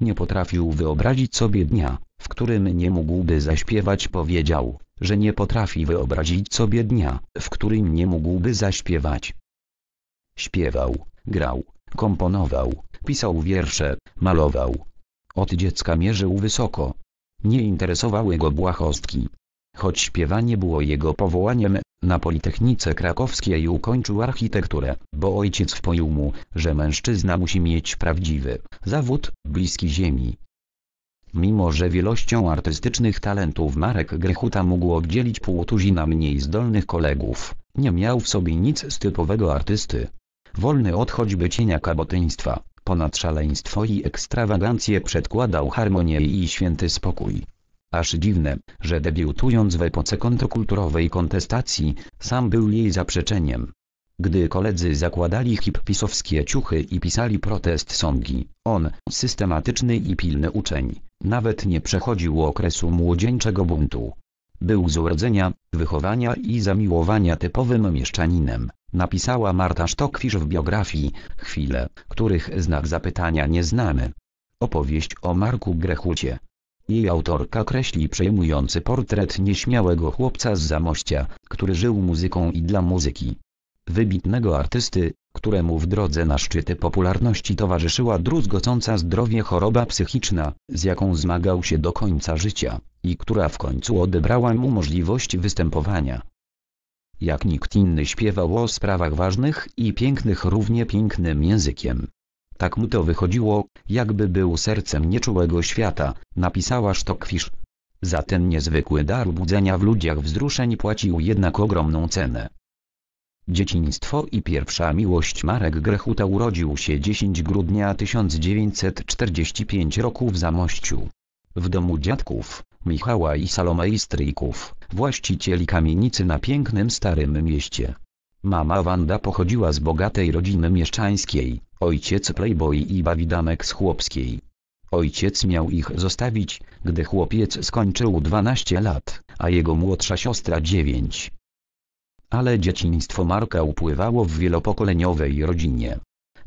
Nie potrafił wyobrazić sobie dnia, w którym nie mógłby zaśpiewać powiedział, że nie potrafi wyobrazić sobie dnia, w którym nie mógłby zaśpiewać. Śpiewał, grał, komponował, pisał wiersze, malował. Od dziecka mierzył wysoko. Nie interesowały go błahostki. Choć śpiewanie było jego powołaniem, na Politechnice Krakowskiej ukończył architekturę, bo ojciec wpoił mu, że mężczyzna musi mieć prawdziwy zawód, bliski ziemi. Mimo że wielością artystycznych talentów Marek Grechuta mógł oddzielić półtuzina mniej zdolnych kolegów, nie miał w sobie nic z typowego artysty. Wolny od choćby cienia kabotyństwa, ponad szaleństwo i ekstrawagancję przedkładał harmonię i święty spokój. Aż dziwne, że debiutując w epoce kontrkulturowej kontestacji, sam był jej zaprzeczeniem. Gdy koledzy zakładali hip-pisowskie ciuchy i pisali protest songi, on, systematyczny i pilny uczeń, nawet nie przechodził okresu młodzieńczego buntu. Był z urodzenia, wychowania i zamiłowania typowym mieszczaninem, napisała Marta Sztokwisz w biografii, chwile, których znak zapytania nie znamy. Opowieść o Marku Grechucie, jej autorka kreśli przejmujący portret nieśmiałego chłopca z Zamościa, który żył muzyką i dla muzyki. Wybitnego artysty, któremu w drodze na szczyty popularności towarzyszyła druzgocąca zdrowie choroba psychiczna, z jaką zmagał się do końca życia, i która w końcu odebrała mu możliwość występowania. Jak nikt inny śpiewał o sprawach ważnych i pięknych równie pięknym językiem. Tak mu to wychodziło, jakby był sercem nieczułego świata, napisała Sztokwisz. Za ten niezwykły dar budzenia w ludziach wzruszeń płacił jednak ogromną cenę. Dzieciństwo i pierwsza miłość Marek Grechuta urodził się 10 grudnia 1945 roku w Zamościu. W domu dziadków, Michała i Salomei właścicieli kamienicy na pięknym Starym Mieście. Mama Wanda pochodziła z bogatej rodziny mieszczańskiej, Ojciec playboy i bawidamek z chłopskiej. Ojciec miał ich zostawić, gdy chłopiec skończył 12 lat, a jego młodsza siostra 9. Ale dzieciństwo Marka upływało w wielopokoleniowej rodzinie.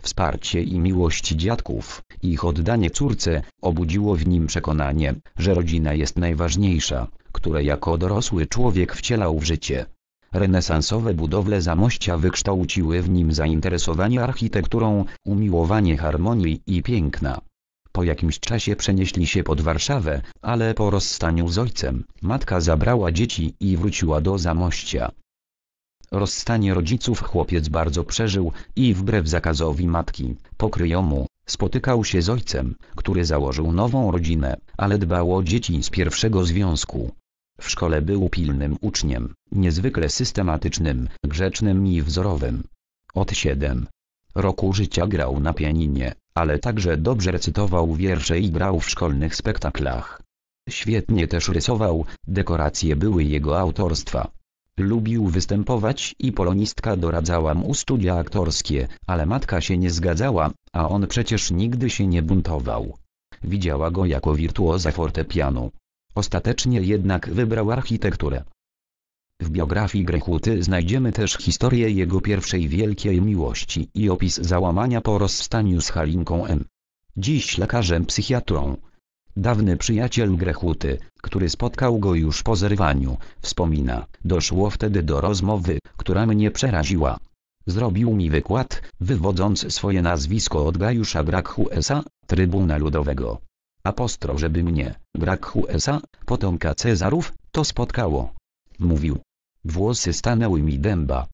Wsparcie i miłość dziadków, ich oddanie córce, obudziło w nim przekonanie, że rodzina jest najważniejsza, które jako dorosły człowiek wcielał w życie. Renesansowe budowle Zamościa wykształciły w nim zainteresowanie architekturą, umiłowanie harmonii i piękna. Po jakimś czasie przenieśli się pod Warszawę, ale po rozstaniu z ojcem, matka zabrała dzieci i wróciła do Zamościa. Rozstanie rodziców chłopiec bardzo przeżył i wbrew zakazowi matki, pokryjomu, spotykał się z ojcem, który założył nową rodzinę, ale dbał o dzieci z pierwszego związku. W szkole był pilnym uczniem, niezwykle systematycznym, grzecznym i wzorowym. Od siedem. roku życia grał na pianinie, ale także dobrze recytował wiersze i grał w szkolnych spektaklach. Świetnie też rysował, dekoracje były jego autorstwa. Lubił występować i polonistka doradzała mu studia aktorskie, ale matka się nie zgadzała, a on przecież nigdy się nie buntował. Widziała go jako wirtuoza fortepianu. Ostatecznie jednak wybrał architekturę. W biografii Grechuty znajdziemy też historię jego pierwszej wielkiej miłości i opis załamania po rozstaniu z Halinką M. Dziś lekarzem psychiatrą. Dawny przyjaciel Grechuty, który spotkał go już po zerwaniu, wspomina, doszło wtedy do rozmowy, która mnie przeraziła. Zrobił mi wykład, wywodząc swoje nazwisko od Gajusza Gracchusa, Trybuna Ludowego apostro żeby mnie, brak Huesa, potomka Cezarów, to spotkało. Mówił. Włosy stanęły mi dęba.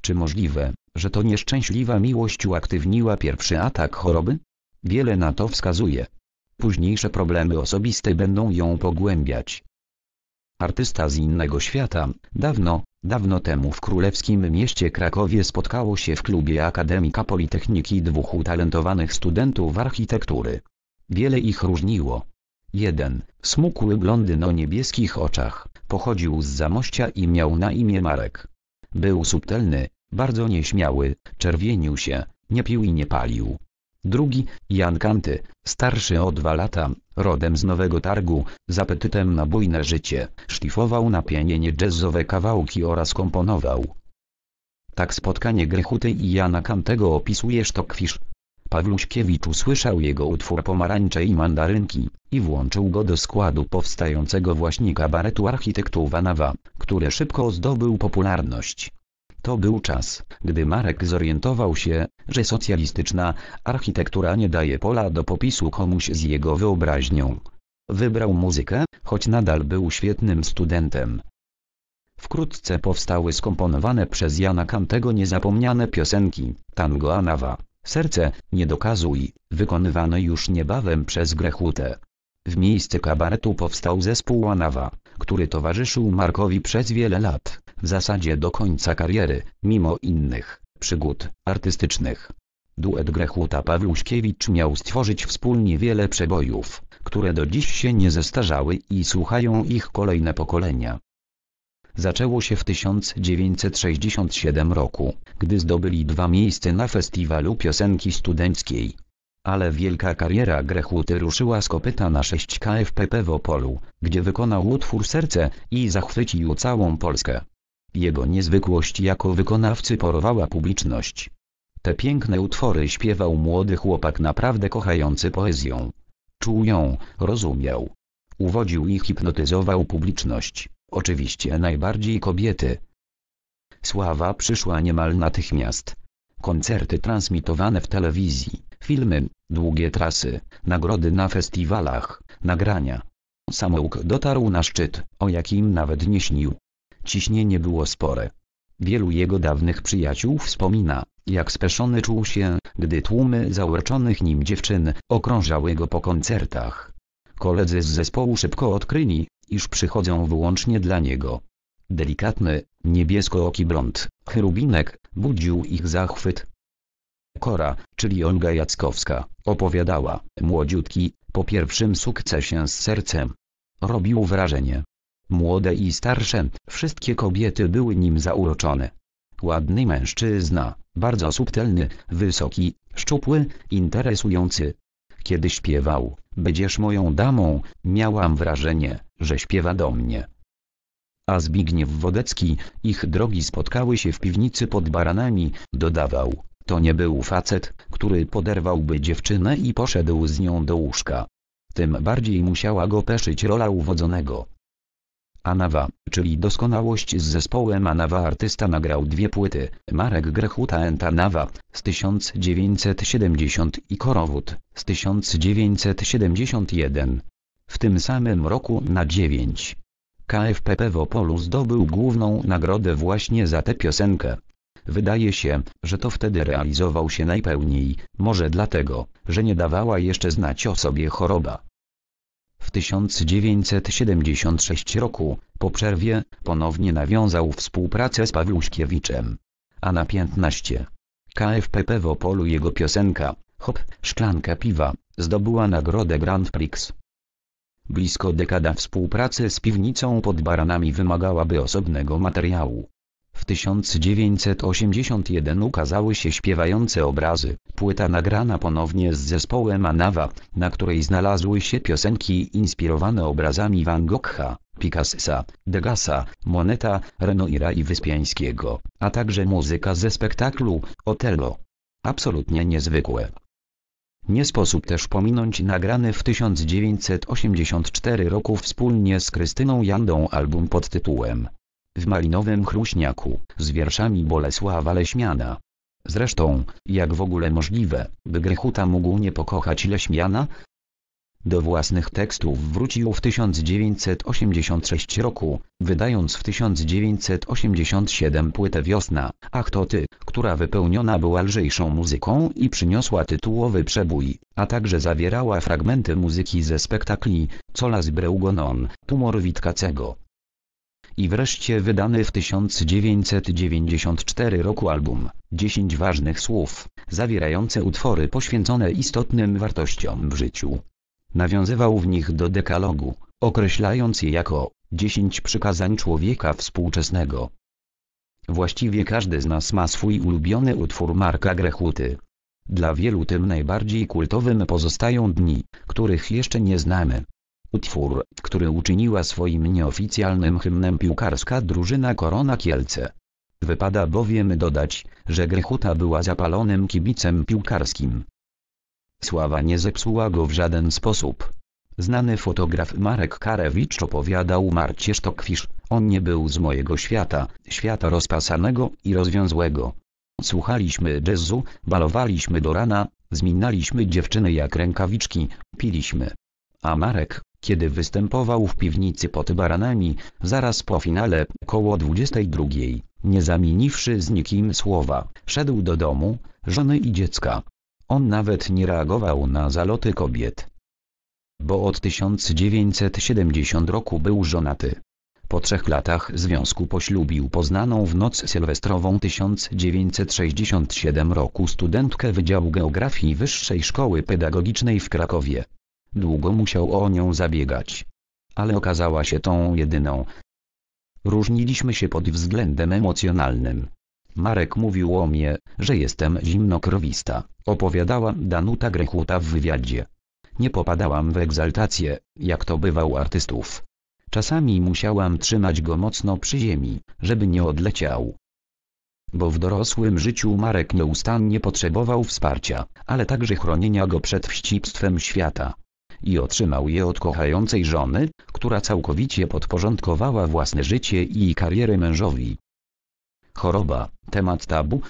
Czy możliwe, że to nieszczęśliwa miłość uaktywniła pierwszy atak choroby? Wiele na to wskazuje. Późniejsze problemy osobiste będą ją pogłębiać. Artysta z innego świata, dawno, dawno temu w królewskim mieście Krakowie spotkało się w klubie Akademika Politechniki dwóch utalentowanych studentów architektury. Wiele ich różniło. Jeden, smukły blondyn o niebieskich oczach, pochodził z Zamościa i miał na imię Marek. Był subtelny, bardzo nieśmiały, czerwienił się, nie pił i nie palił. Drugi, Jan Kanty, starszy o dwa lata, rodem z Nowego Targu, z apetytem na bujne życie, szlifował na pianienie jazzowe kawałki oraz komponował. Tak spotkanie Grechuty i Jana Kantego opisuje Sztokwisz. Pawluśkiewicz usłyszał jego utwór Pomarańcze i mandarynki, i włączył go do składu powstającego właśnie kabaretu architektu Nawa, który szybko zdobył popularność. To był czas, gdy Marek zorientował się, że socjalistyczna architektura nie daje pola do popisu komuś z jego wyobraźnią. Wybrał muzykę, choć nadal był świetnym studentem. Wkrótce powstały skomponowane przez Jana Kantego niezapomniane piosenki, tango Anawa, Serce, nie dokazuj, wykonywane już niebawem przez Grechutę. W miejsce kabaretu powstał zespół Anawa, który towarzyszył Markowi przez wiele lat, w zasadzie do końca kariery, mimo innych przygód artystycznych. Duet Grechuta Pawluśkiewicz miał stworzyć wspólnie wiele przebojów, które do dziś się nie zestarzały i słuchają ich kolejne pokolenia zaczęło się w 1967 roku, gdy zdobyli dwa miejsce na festiwalu piosenki studenckiej. Ale wielka kariera Grechuty ruszyła z kopyta na 6 KFPP w Opolu, gdzie wykonał utwór Serce i zachwycił całą Polskę. Jego niezwykłość jako wykonawcy porowała publiczność. Te piękne utwory śpiewał młody chłopak naprawdę kochający poezją. Czuł ją, rozumiał. Uwodził i hipnotyzował publiczność. Oczywiście najbardziej kobiety. Sława przyszła niemal natychmiast. Koncerty transmitowane w telewizji, filmy, długie trasy, nagrody na festiwalach, nagrania. Samouk dotarł na szczyt, o jakim nawet nie śnił. Ciśnienie było spore. Wielu jego dawnych przyjaciół wspomina, jak speszony czuł się, gdy tłumy zauroczonych nim dziewczyn okrążały go po koncertach. Koledzy z zespołu szybko odkryli, iż przychodzą wyłącznie dla niego. Delikatny, niebieskooki blond, cherubinek, budził ich zachwyt. Kora, czyli Olga Jackowska, opowiadała, młodziutki, po pierwszym sukcesie z sercem. Robił wrażenie. Młode i starsze, wszystkie kobiety były nim zauroczone. Ładny mężczyzna, bardzo subtelny, wysoki, szczupły, interesujący, kiedy śpiewał, będziesz moją damą, miałam wrażenie, że śpiewa do mnie. A Zbigniew Wodecki, ich drogi spotkały się w piwnicy pod baranami, dodawał, to nie był facet, który poderwałby dziewczynę i poszedł z nią do łóżka. Tym bardziej musiała go peszyć rola uwodzonego. Anawa, czyli doskonałość z zespołem Anawa artysta nagrał dwie płyty, Marek Grechuta and Anawa, z 1970 i Korowód, z 1971. W tym samym roku na 9. KFPP w Opolu zdobył główną nagrodę właśnie za tę piosenkę. Wydaje się, że to wtedy realizował się najpełniej, może dlatego, że nie dawała jeszcze znać o sobie choroba. W 1976 roku, po przerwie, ponownie nawiązał współpracę z Pawłuszkiewiczem. A na 15. KFPP w Opolu jego piosenka, Hop, szklanka piwa, zdobyła nagrodę Grand Prix. Blisko dekada współpracy z piwnicą pod baranami wymagałaby osobnego materiału. W 1981 ukazały się śpiewające obrazy, płyta nagrana ponownie z zespołem Anawa, na której znalazły się piosenki inspirowane obrazami Van Gogha, Picassa, Degasa, Moneta, Renoira i Wyspiańskiego, a także muzyka ze spektaklu Otello. Absolutnie niezwykłe. Nie sposób też pominąć nagrany w 1984 roku wspólnie z Krystyną Jandą album pod tytułem w malinowym chruśniaku, z wierszami Bolesława Leśmiana. Zresztą, jak w ogóle możliwe, by Grechuta mógł nie pokochać Leśmiana? Do własnych tekstów wrócił w 1986 roku, wydając w 1987 płytę Wiosna, Ach to ty, która wypełniona była lżejszą muzyką i przyniosła tytułowy przebój, a także zawierała fragmenty muzyki ze spektakli, Colas Breugonon, Tumor Witkacego, i wreszcie wydany w 1994 roku album 10 ważnych słów, zawierające utwory poświęcone istotnym wartościom w życiu. Nawiązywał w nich do dekalogu, określając je jako 10 przykazań człowieka współczesnego. Właściwie każdy z nas ma swój ulubiony utwór Marka Grechuty. Dla wielu tym najbardziej kultowym pozostają dni, których jeszcze nie znamy. Utwór, który uczyniła swoim nieoficjalnym hymnem piłkarska drużyna Korona Kielce. Wypada bowiem dodać, że Grechuta była zapalonym kibicem piłkarskim. Sława nie zepsuła go w żaden sposób. Znany fotograf Marek Karewicz opowiadał Marcie Sztokwisz, on nie był z mojego świata, świata rozpasanego i rozwiązłego. Słuchaliśmy jazzu, balowaliśmy do rana, zminaliśmy dziewczyny jak rękawiczki, piliśmy. A Marek, kiedy występował w piwnicy pod baranami, zaraz po finale, koło 22. Nie zamieniwszy z nikim słowa, szedł do domu, żony i dziecka. On nawet nie reagował na zaloty kobiet. Bo od 1970 roku był żonaty. Po trzech latach związku poślubił poznaną w noc sylwestrową 1967 roku studentkę Wydziału Geografii Wyższej Szkoły Pedagogicznej w Krakowie. Długo musiał o nią zabiegać. Ale okazała się tą jedyną. Różniliśmy się pod względem emocjonalnym. Marek mówił o mnie, że jestem zimnokrowista, opowiadała Danuta Grechuta w wywiadzie. Nie popadałam w egzaltację, jak to bywał artystów. Czasami musiałam trzymać go mocno przy ziemi, żeby nie odleciał. Bo w dorosłym życiu Marek nieustannie potrzebował wsparcia, ale także chronienia go przed wścibstwem świata i otrzymał je od kochającej żony, która całkowicie podporządkowała własne życie i karierę mężowi. Choroba, temat tabu.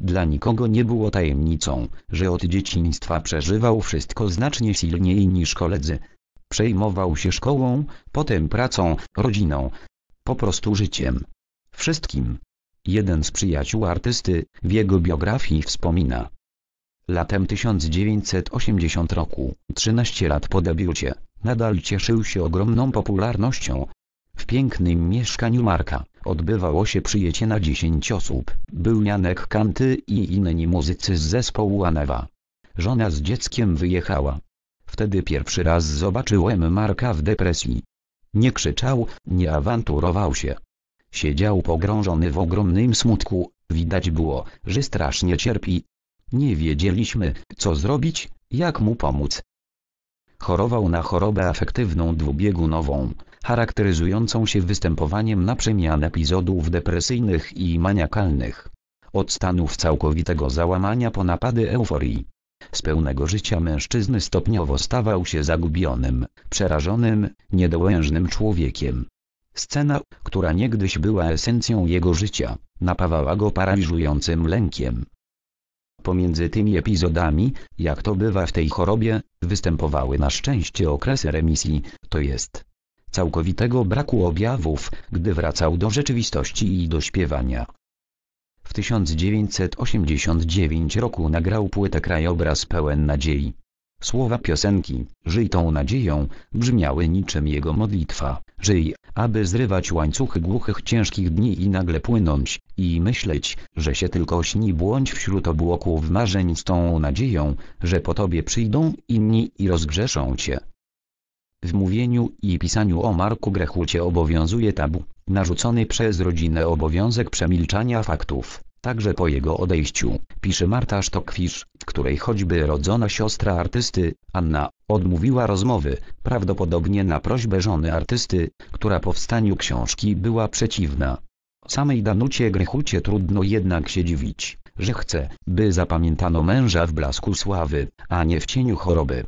Dla nikogo nie było tajemnicą, że od dzieciństwa przeżywał wszystko znacznie silniej niż koledzy. Przejmował się szkołą, potem pracą, rodziną, po prostu życiem. Wszystkim. Jeden z przyjaciół artysty w jego biografii wspomina, Latem 1980 roku, 13 lat po debiucie, nadal cieszył się ogromną popularnością. W pięknym mieszkaniu Marka odbywało się przyjęcie na 10 osób. Był Janek Kanty i inni muzycy z zespołu Anewa. Żona z dzieckiem wyjechała. Wtedy pierwszy raz zobaczyłem Marka w depresji. Nie krzyczał, nie awanturował się. Siedział pogrążony w ogromnym smutku, widać było, że strasznie cierpi, nie wiedzieliśmy, co zrobić, jak mu pomóc. Chorował na chorobę afektywną dwubiegunową, charakteryzującą się występowaniem na przemian epizodów depresyjnych i maniakalnych. Od stanów całkowitego załamania po napady euforii. Z pełnego życia mężczyzny stopniowo stawał się zagubionym, przerażonym, niedołężnym człowiekiem. Scena, która niegdyś była esencją jego życia, napawała go paraliżującym lękiem. Pomiędzy tymi epizodami, jak to bywa w tej chorobie, występowały na szczęście okresy remisji, to jest całkowitego braku objawów, gdy wracał do rzeczywistości i do śpiewania. W 1989 roku nagrał płytę Krajobraz pełen nadziei. Słowa piosenki, żyj tą nadzieją, brzmiały niczym jego modlitwa, żyj, aby zrywać łańcuchy głuchych ciężkich dni i nagle płynąć, i myśleć, że się tylko śni błądź wśród obłoków marzeń z tą nadzieją, że po tobie przyjdą inni i rozgrzeszą cię. W mówieniu i pisaniu o Marku Grechucie obowiązuje tabu, narzucony przez rodzinę obowiązek przemilczania faktów także po jego odejściu, pisze Marta Sztokwisz, w której choćby rodzona siostra artysty, Anna, odmówiła rozmowy, prawdopodobnie na prośbę żony artysty, która powstaniu książki była przeciwna. Samej Danucie Grychucie trudno jednak się dziwić, że chce, by zapamiętano męża w blasku sławy, a nie w cieniu choroby.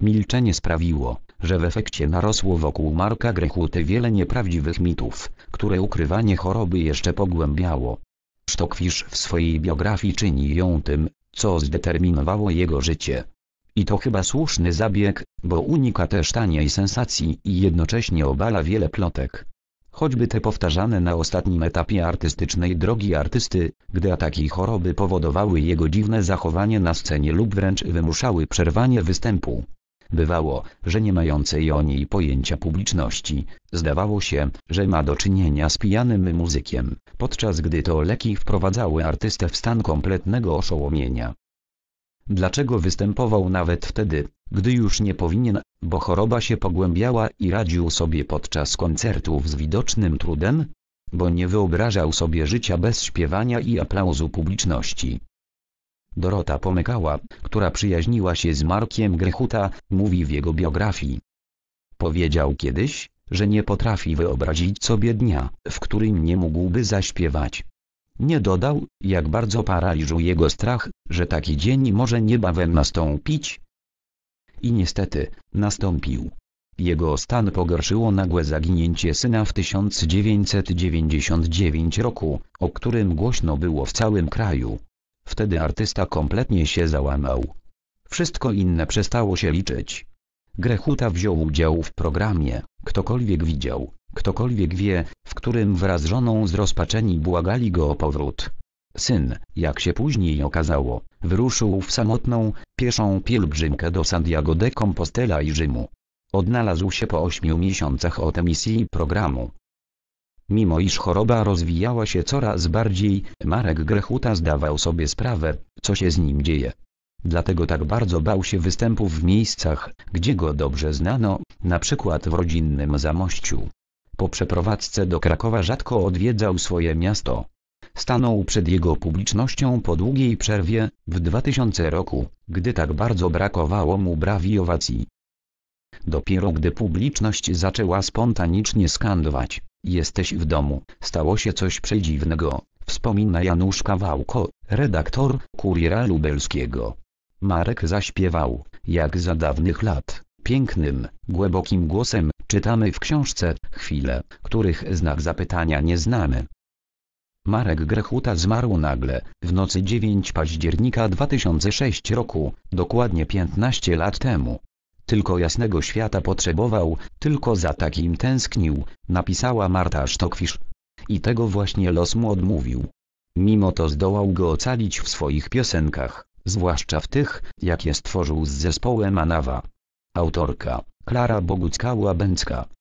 Milczenie sprawiło, że w efekcie narosło wokół Marka Grechuty wiele nieprawdziwych mitów, które ukrywanie choroby jeszcze pogłębiało. Sztokwisz w swojej biografii czyni ją tym, co zdeterminowało jego życie. I to chyba słuszny zabieg, bo unika też taniej sensacji i jednocześnie obala wiele plotek. Choćby te powtarzane na ostatnim etapie artystycznej drogi artysty, gdy ataki choroby powodowały jego dziwne zachowanie na scenie lub wręcz wymuszały przerwanie występu. Bywało, że nie mającej o niej pojęcia publiczności, zdawało się, że ma do czynienia z pijanym muzykiem, podczas gdy to leki wprowadzały artystę w stan kompletnego oszołomienia. Dlaczego występował nawet wtedy, gdy już nie powinien, bo choroba się pogłębiała i radził sobie podczas koncertów z widocznym trudem? Bo nie wyobrażał sobie życia bez śpiewania i aplauzu publiczności. Dorota Pomykała, która przyjaźniła się z Markiem Grechuta, mówi w jego biografii. Powiedział kiedyś, że nie potrafi wyobrazić sobie dnia, w którym nie mógłby zaśpiewać. Nie dodał, jak bardzo paraliżuje go strach, że taki dzień może niebawem nastąpić. I niestety, nastąpił. Jego stan pogorszyło nagłe zaginięcie syna w 1999 roku, o którym głośno było w całym kraju. Wtedy artysta kompletnie się załamał. Wszystko inne przestało się liczyć. Grechuta wziął udział w programie, ktokolwiek widział, ktokolwiek wie, w którym wraz z żoną zrozpaczeni błagali go o powrót. Syn, jak się później okazało, wyruszył w samotną, pieszą pielgrzymkę do Santiago de Compostela i Rzymu. Odnalazł się po ośmiu miesiącach od emisji programu, Mimo iż choroba rozwijała się coraz bardziej, Marek Grechuta zdawał sobie sprawę, co się z nim dzieje. Dlatego tak bardzo bał się występów w miejscach, gdzie go dobrze znano, na przykład w rodzinnym Zamościu. Po przeprowadzce do Krakowa rzadko odwiedzał swoje miasto. Stanął przed jego publicznością po długiej przerwie, w 2000 roku, gdy tak bardzo brakowało mu brawi owacji. Dopiero gdy publiczność zaczęła spontanicznie skandować Jesteś w domu. Stało się coś przedziwnego, wspomina Janusz Kawałko, redaktor Kuriera Lubelskiego. Marek zaśpiewał, jak za dawnych lat, pięknym, głębokim głosem, czytamy w książce, chwile, których znak zapytania nie znamy. Marek Grechuta zmarł nagle, w nocy 9 października 2006 roku, dokładnie 15 lat temu. Tylko jasnego świata potrzebował, tylko za takim tęsknił, napisała Marta Sztokwisz. I tego właśnie los mu odmówił. Mimo to zdołał go ocalić w swoich piosenkach, zwłaszcza w tych, jakie stworzył z zespołem Anawa. Autorka Klara Bogucka-Łabęcka